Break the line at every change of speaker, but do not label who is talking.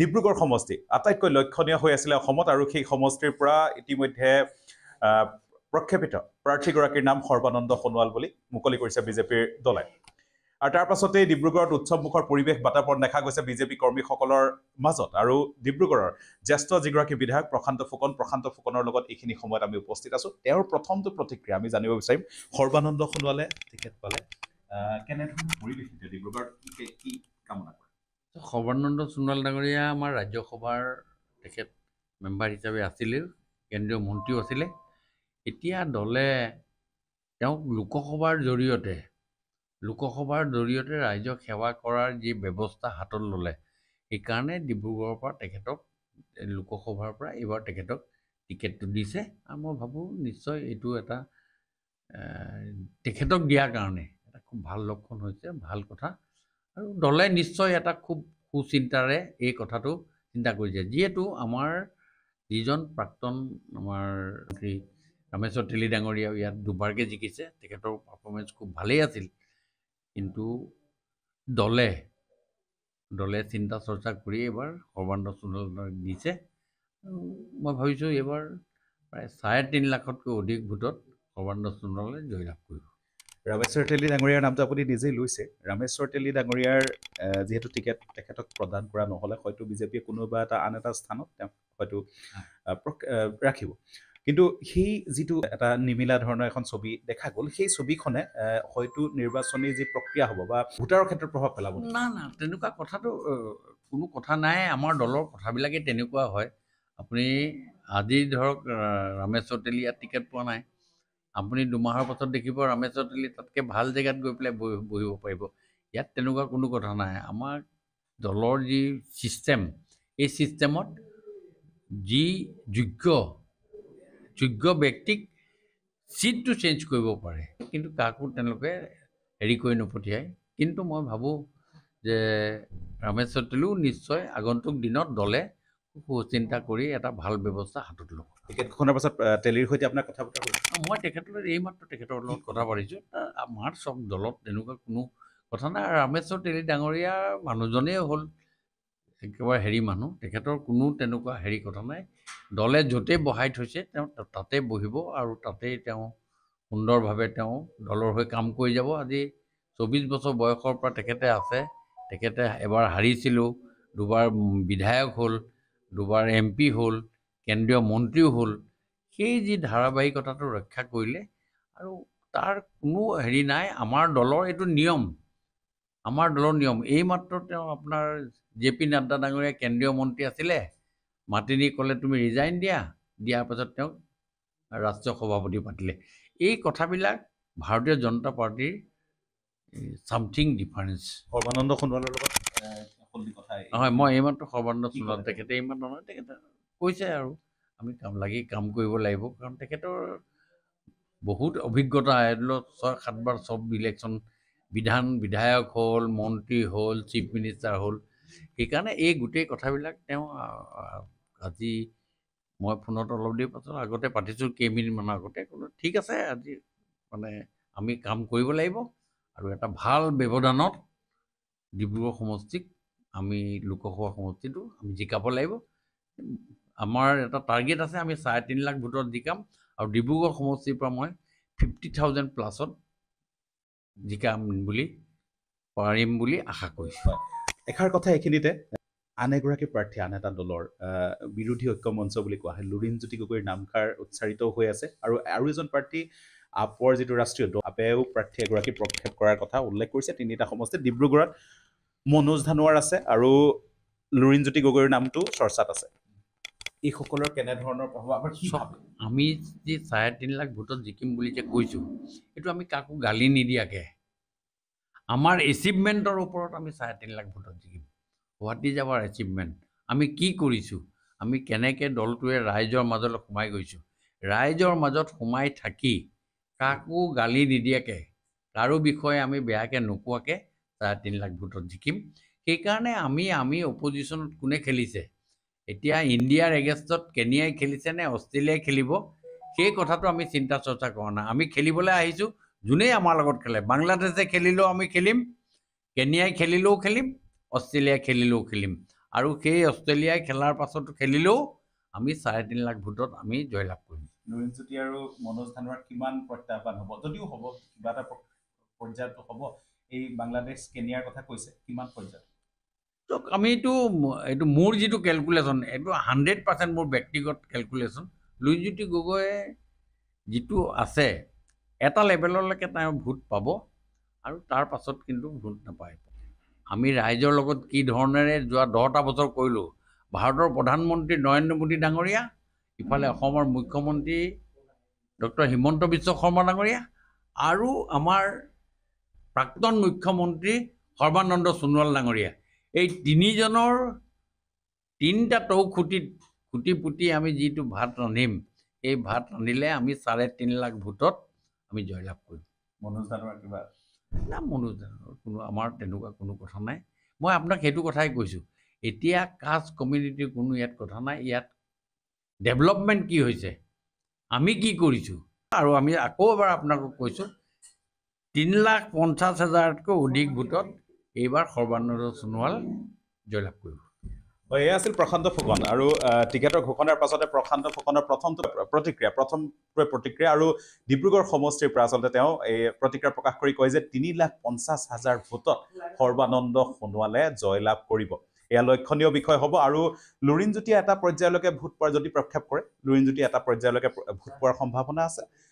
ডিব্ৰুগড় সমষ্টি আটাইতকৈ লক্ষণীয় হৈ আছিলে অসমত আৰু সেই সমষ্টিৰ পৰা ইতিমধ্যে প্ৰক্ষেপিত প্ৰাৰ্থীগৰাকীৰ নাম সৰ্বানন্দ সোণোৱাল বুলি মুকলি কৰিছে বিজেপিৰ দলে আৰু তাৰ পাছতেই ডিব্ৰুগড়ত উৎসৱমুখৰ পৰিৱেশ বাতাবৰণ দেখা গৈছে বিজেপি কৰ্মীসকলৰ মাজত আৰু ডিব্ৰুগড়ৰ জ্যেষ্ঠ যিগৰাকী বিধায়ক প্ৰশান্ত ফুকন প্ৰশান্ত ফুকনৰ লগত এইখিনি সময়ত আমি উপস্থিত আছোঁ তেওঁৰ প্ৰথমটো প্ৰতিক্ৰিয়া আমি জানিব বিচাৰিম সৰ্বানন্দ সোণোৱালে তেখেত পালে কেনেধৰণৰ পৰিৱেশ এতিয়া ডিব্ৰুগড়ত কি কামনা কৰে সৰ্বানন্দ সোণোৱাল ডাঙৰীয়া আমাৰ ৰাজ্যসভাৰ তেখেত
মেম্বাৰ হিচাপে আছিলে কেন্দ্ৰীয় মন্ত্ৰীও আছিলে এতিয়া দলে তেওঁক লোকসভাৰ জৰিয়তে লোকসভাৰ জৰিয়তে ৰাইজক সেৱা কৰাৰ যি ব্যৱস্থা হাতত ল'লে সেইকাৰণে ডিব্ৰুগড়ৰ পৰা তেখেতক লোকসভাৰ পৰা এইবাৰ তেখেতক টিকেটটো দিছে আৰু মই ভাবোঁ নিশ্চয় এইটো এটা তেখেতক দিয়াৰ কাৰণে এটা খুব ভাল লক্ষণ হৈছে ভাল কথা আৰু দলে নিশ্চয় এটা খুব সুচিন্তাৰে এই কথাটো চিন্তা কৰিছে যিহেতু আমাৰ যিজন প্ৰাক্তন আমাৰ শ্ৰী ৰামেশ্বৰ তেলী ডাঙৰীয়াও ইয়াত দুবাৰকৈ জিকিছে তেখেতৰ পাৰফৰ্মেঞ্চ খুব ভালেই আছিল কিন্তু দলে দলে চিন্তা চৰ্চা কৰি এইবাৰ সৰ্বানন্দ সোণোৱালক দিছে
মই ভাবিছোঁ এইবাৰ
প্ৰায় চাৰে তিনি
লাখতকৈ অধিক ভোটত সৰ্বানন্দ সোণোৱালে জয়লাভ কৰিব ৰামেশ্বৰ তেলী ডাঙৰীয়াৰ নামটো আপুনি নিজেই লৈছে ৰামেশ্বৰ তেলী ডাঙৰীয়াৰ যিহেতু টিকেট তেখেতক প্ৰদান কৰা নহ'লে হয়তো বিজেপিয়ে কোনোবা এটা আন এটা স্থানত তেওঁক হয়তো ৰাখিব কিন্তু সেই যিটো এটা নিমিলা ধৰণৰ এখন ছবি দেখা গ'ল সেই ছবিখনে হয়তো নিৰ্বাচনী যি প্ৰক্ৰিয়া হ'ব বা ভোটাৰৰ ক্ষেত্ৰত প্ৰভাৱ পেলাব না না তেনেকুৱা কথাটো কোনো কথা নাই
আমাৰ দলৰ কথাবিলাকেই তেনেকুৱা হয় আপুনি আজি ধৰক ৰামেশ্বৰ তেলী টিকেট পোৱা নাই আপুনি দুমাহৰ পাছত দেখিব ৰামেশ্বৰ তিলি তাতকৈ ভাল জেগাত গৈ পেলাই বহি বহিব পাৰিব ইয়াত তেনেকুৱা কোনো কথা নাই আমাৰ দলৰ যি ছিষ্টেম এই ছিষ্টেমত যি যোগ্য যোগ্য ব্যক্তিক ছিটটো চেঞ্জ কৰিব পাৰে কিন্তু কাকো তেওঁলোকে হেৰি কৰি নপঠিয়াই কিন্তু মই ভাবোঁ যে ৰামেশ্বৰ তিলো নিশ্চয় আগন্তুক দিনত দলে সুচিন্তা কৰি এটা ভাল ব্যৱস্থা হাতত ল'ব
টিকেটখনৰ পাছত তেলীৰ
সৈতে আপোনাক কথা পতা মই তেখেতলৈ এইমাত্ৰ তেখেতৰ লগত কথা পাতিছোঁ আমাৰ চব দলত তেনেকুৱা কোনো কথা নাই ৰামেশ্বৰ তেলী ডাঙৰীয়া মানুহজনেই হ'ল একেবাৰে হেৰি মানুহ তেখেতৰ কোনো তেনেকুৱা হেৰি কথা নাই দলে য'তেই বহাই থৈছে তেওঁ তাতে বহিব আৰু তাতেই তেওঁ সুন্দৰভাৱে তেওঁ দলৰ হৈ কাম কৰি যাব আজি চৌবিছ বছৰ বয়সৰ পৰা তেখেতে আছে তেখেতে এবাৰ হাৰিছিলোঁ দুবাৰ বিধায়ক হ'ল দুবাৰ এম পি হ'ল কেন্দ্ৰীয় মন্ত্ৰীও হ'ল সেই যি ধাৰাবাহিকতাটো ৰক্ষা কৰিলে আৰু তাৰ কোনো হেৰি নাই আমাৰ দলৰ এইটো নিয়ম আমাৰ দলৰ নিয়ম এইমাত্ৰ তেওঁ আপোনাৰ জে পি নাড্ডা ডাঙৰীয়া কেন্দ্ৰীয় মন্ত্ৰী আছিলে মাতিনি ক'লে তুমি ৰিজাইন দিয়া দিয়াৰ পাছত তেওঁক ৰাষ্ট্ৰীয় সভাপতি পাতিলে এই কথাবিলাক ভাৰতীয় জনতা পাৰ্টীৰ ছামথিং ডিফাৰেঞ্চ সৰ্বানন্দ সোণোৱালৰ
লগত নহয় মই এইমাত্ৰ
সৰ্বানন্দ সোণোৱাল তেখেতে ইমান নহয় তেখেতে কৈছে আৰু আমি কাম লাগি কাম কৰিব লাগিব কাৰণ তেখেতৰ বহুত অভিজ্ঞতা ধৰি লওক ছয় সাতবাৰ চব ইলেকশ্যন বিধান বিধায়ক হ'ল মন্ত্ৰী হ'ল চিফ মিনিষ্টাৰ হ'ল সেইকাৰণে এই গোটেই কথাবিলাক তেওঁ আজি মই ফোনত অলপ দেৰি পাছত আগতে পাতিছোঁ কেইমিনিটমানৰ আগতে ক'লোঁ ঠিক আছে আজি মানে আমি কাম কৰিব লাগিব আৰু এটা ভাল ব্যৱধানত ডিব্ৰুগড় সমষ্টিক আমি লোকসভা সমষ্টিটো আমি জিকাব লাগিব আমাৰ এটা টাৰ্গেট আছে আমি চাৰে তিনি লাখ ভোটত জিকাম আৰু ডিব্ৰুগড় সমষ্টিৰ পৰা মই ফিফটি থাউজেণ্ড প্লাছত জিকাম বুলি
পাৰিম বুলি আশা কৰিছোঁ এষাৰ কথা এইখিনিতে আন এগৰাকী প্ৰাৰ্থী আন এটা দলৰ বিৰোধী ঐক্য মঞ্চ বুলি কোৱা হয় লুৰিণজ্যোতি গগৈৰ নামষাৰ উচ্চাৰিতও হৈ আছে আৰু আৰু এজন প্ৰাৰ্থী আপৰ যিটো ৰাষ্ট্ৰীয় দল আপেও প্ৰাৰ্থী এগৰাকী প্ৰক্ষেপ কৰাৰ কথা উল্লেখ কৰিছে তিনিটা সমষ্টি ডিব্ৰুগড়ত মনোজ ধানোৱাৰ আছে আৰু লুৰিণজ্যোতি গগৈৰ নামটো চৰ্চাত আছে
এইসকলৰ কেনেধৰণৰ প্ৰভাৱ আমি যে চাৰে তিনি লাখ ভোটত জিকিম বুলি যে কৈছোঁ এইটো আমি কাকো গালি নিদিয়াকৈ আমাৰ এচিভমেণ্টৰ ওপৰত আমি চাৰে তিনি লাখ ভোটত জিকিম হোৱাট ইজ আৱাৰ এচিভমেণ্ট আমি কি কৰিছোঁ আমি কেনেকৈ দলটোৱে ৰাইজৰ মাজলৈ সোমাই গৈছোঁ ৰাইজৰ মাজত সোমাই থাকি কাকো গালি নিদিয়াকৈ কাৰো বিষয়ে আমি বেয়াকৈ নোকোৱাকৈ তিনি লাখ ভোটত জিকিম সেইকাৰণে আমি আমি অপজিশ্যনত কোনে খেলিছে এতিয়া ইণ্ডিয়াৰ এগেইনষ্টত কেনিয়াই খেলিছে নে অষ্ট্ৰেলিয়াই খেলিব সেই কথাটো আমি চিন্তা চৰ্চা কৰা নাই আমি খেলিবলৈ আহিছোঁ যোনেই আমাৰ লগত খেলে বাংলাদেশে খেলিলেও আমি খেলিম কেনিয়াই খেলিলেও খেলিম অষ্ট্ৰেলিয়াই খেলিলেও খেলিম আৰু সেই অষ্ট্ৰেলিয়াই খেলাৰ পাছত খেলিলেও আমি চাৰে তিনি লাখ ভোটত আমি জয়লাভ কৰিম
নৰেন জ্যোতি আৰু মনোজ ধানৰ কিমান প্ৰত্যাহ্বান হ'ব যদিও হ'ব কিবা এটা পৰ্যায়ত হ'ব এই বাংলাদেশ কেনিয়াৰ কথা কৈছে কিমান পৰ্যায়ত
চাওক আমি এইটো এইটো মোৰ যিটো কেলকুলেশ্যন এইটো হাণ্ড্ৰেড পাৰ্চেণ্ট মোৰ ব্যক্তিগত কেলকুলেশ্যন লুইজ্যোতি গগৈয়ে যিটো আছে এটা লেভেললৈকে তেওঁ ভোট পাব আৰু তাৰ পাছত কিন্তু ভোট নাপায় আমি ৰাইজৰ লগত কি ধৰণেৰে যোৱা দহটা বছৰ কৰিলোঁ ভাৰতৰ প্ৰধানমন্ত্ৰী নৰেন্দ্ৰ মোদী ডাঙৰীয়া ইফালে অসমৰ মুখ্যমন্ত্ৰী ডক্টৰ হিমন্ত বিশ্ব শৰ্মা ডাঙৰীয়া আৰু আমাৰ প্ৰাক্তন মুখ্যমন্ত্ৰী সৰ্বানন্দ সোণোৱাল ডাঙৰীয়া এই তিনিজনৰ তিনিটা টৌ খুটিত খুটি পুতি আমি যিটো ভাত ৰান্ধিম এই ভাত ৰান্ধিলে আমি চাৰে তিনি লাখ ভোটত আমি জয়লাভ কৰিম মনোজ ডাঙৰ কিবা না মনোজ ডাঙৰ কোনো আমাৰ তেনেকুৱা কোনো কথা নাই মই আপোনাক সেইটো কথাই কৈছোঁ এতিয়া কাষ্ট কমিউনিটিৰ কোনো ইয়াত কথা নাই ইয়াত ডেভেলপমেণ্ট কি হৈছে আমি কি কৰিছোঁ আৰু আমি আকৌ এবাৰ আপোনাক কৈছোঁ তিনি লাখ পঞ্চাছ হাজাৰতকৈ অধিক ভোটত এইবাৰ সৰ্বানন্দ সোণোৱাল জয়লাভ কৰিব
হয় এয়া আছিল প্ৰশান্ত ফুকন আৰু টিকেটৰ ঘোষণাৰ পাছতে প্ৰশান্ত ফুকনৰ প্ৰথমটো প্ৰতিক্ৰিয়া প্ৰথমটোৱে প্ৰতিক্ৰিয়া আৰু ডিব্ৰুগড় সমষ্টিৰ পৰা আচলতে তেওঁ এই প্ৰতিক্ৰিয়া প্ৰকাশ কৰি কয় যে তিনি লাখ পঞ্চাছ হাজাৰ ভোটত সৰ্বানন্দ সোণোৱালে জয়লাভ কৰিব এয়া লক্ষণীয় বিষয় হ'ব আৰু লুৰিণজ্যোতিয়ে এটা পৰ্যায়লৈকে ভোট পোৱাৰ যদি প্ৰক্ষেপ কৰে লুৰিণজ্যোতি এটা পৰ্যায়লৈকে ভোট পোৱাৰ সম্ভাৱনা আছে